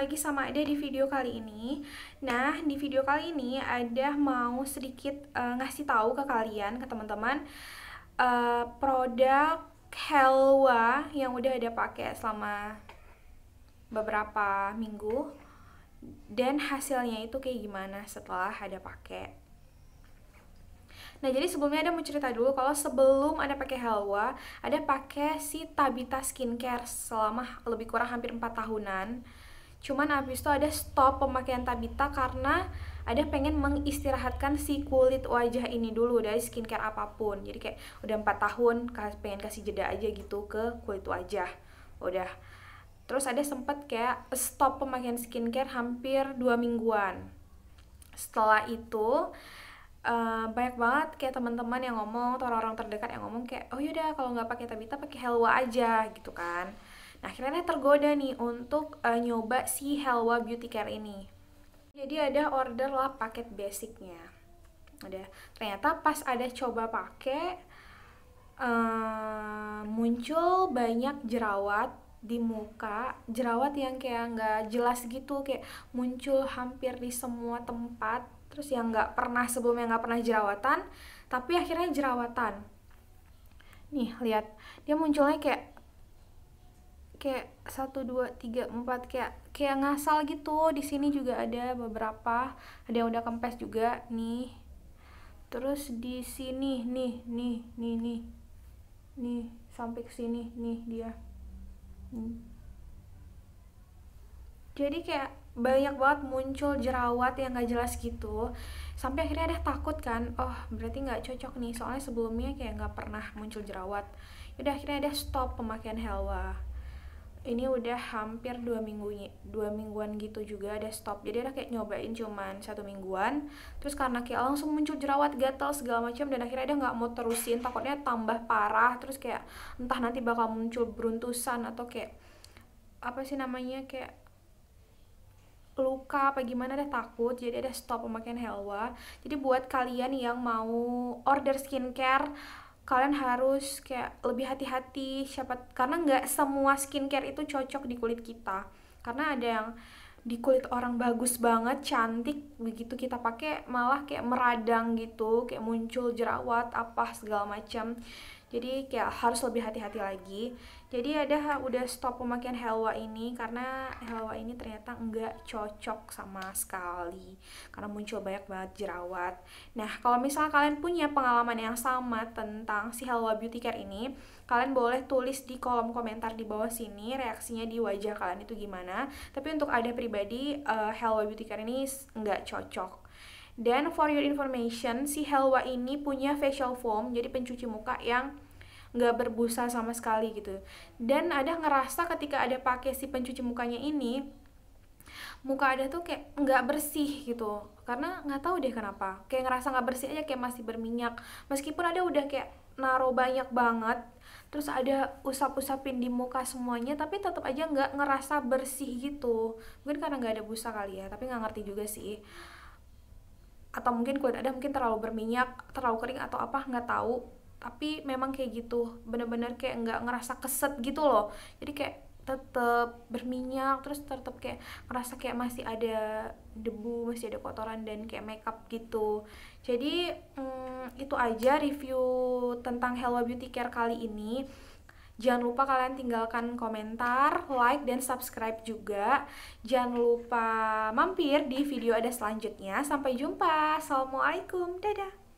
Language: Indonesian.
lagi sama Ada di video kali ini Nah, di video kali ini Ada mau sedikit uh, ngasih tahu ke kalian, ke teman-teman uh, Produk Helwa yang udah ada pakai selama beberapa minggu Dan hasilnya itu kayak gimana setelah ada pakai Nah, jadi sebelumnya ada mau cerita dulu kalau sebelum ada pakai Helwa, ada pakai si Tabita Skincare selama lebih kurang hampir 4 tahunan. Cuman abis itu ada stop pemakaian Tabita karena ada pengen mengistirahatkan si kulit wajah ini dulu dari skincare apapun. Jadi kayak udah empat tahun pengen kasih jeda aja gitu ke kulit wajah. Udah. Terus ada sempet kayak stop pemakaian skincare hampir dua mingguan. Setelah itu Uh, banyak banget kayak teman-teman yang ngomong atau orang-orang terdekat yang ngomong kayak oh yaudah kalau nggak pakai tabita pakai helwa aja gitu kan Nah akhirnya tergoda nih untuk uh, nyoba si Helwa Beauty Care ini. Jadi ada order lah paket basicnya. Ada ternyata pas ada coba pakai uh, eh, muncul banyak jerawat di muka jerawat yang kayak nggak jelas gitu kayak muncul hampir di semua tempat terus yang nggak pernah sebelumnya nggak pernah jerawatan tapi akhirnya jerawatan nih lihat dia munculnya kayak kayak satu dua tiga empat kayak kayak ngasal gitu di sini juga ada beberapa ada yang udah kempes juga nih terus di sini nih nih nih nih nih sampai ke sini nih dia hmm. jadi kayak banyak banget muncul jerawat yang gak jelas gitu sampai akhirnya ada takut kan oh berarti nggak cocok nih soalnya sebelumnya kayak nggak pernah muncul jerawat udah akhirnya ada stop pemakaian helwa ini udah hampir dua minggu dua mingguan gitu juga ada stop jadi ada kayak nyobain cuman satu mingguan terus karena kayak langsung muncul jerawat gatal segala macam dan akhirnya dia nggak mau terusin takutnya tambah parah terus kayak entah nanti bakal muncul beruntusan atau kayak apa sih namanya kayak luka apa gimana deh takut jadi ada stop pemakaian helwa jadi buat kalian yang mau order skincare kalian harus kayak lebih hati-hati siapa karena nggak semua skincare itu cocok di kulit kita karena ada yang di kulit orang bagus banget cantik begitu kita pakai malah kayak meradang gitu kayak muncul jerawat apa segala macam jadi kayak harus lebih hati-hati lagi jadi ada udah stop pemakaian helwa ini karena helwa ini ternyata enggak cocok sama sekali karena muncul banyak banget jerawat nah kalau misalnya kalian punya pengalaman yang sama tentang si helwa beauty care ini kalian boleh tulis di kolom komentar di bawah sini reaksinya di wajah kalian itu gimana tapi untuk ada pribadi uh, helwa beauty care ini enggak cocok dan for your information, si Helwa ini punya facial foam, jadi pencuci muka yang nggak berbusa sama sekali gitu. Dan ada ngerasa ketika ada pakai si pencuci mukanya ini, muka ada tuh kayak nggak bersih gitu karena nggak tahu deh kenapa kayak ngerasa nggak bersih aja kayak masih berminyak meskipun ada udah kayak naro banyak banget terus ada usap-usapin di muka semuanya tapi tetap aja nggak ngerasa bersih gitu mungkin karena nggak ada busa kali ya tapi nggak ngerti juga sih atau mungkin kulit ada mungkin terlalu berminyak terlalu kering atau apa nggak tahu tapi memang kayak gitu bener-bener kayak nggak ngerasa keset gitu loh jadi kayak tetep berminyak terus tetep kayak ngerasa kayak masih ada debu masih ada kotoran dan kayak makeup gitu jadi hmm, itu aja review tentang Hello Beauty Care kali ini Jangan lupa kalian tinggalkan komentar, like, dan subscribe juga. Jangan lupa mampir di video ada selanjutnya. Sampai jumpa. Assalamualaikum. Dadah.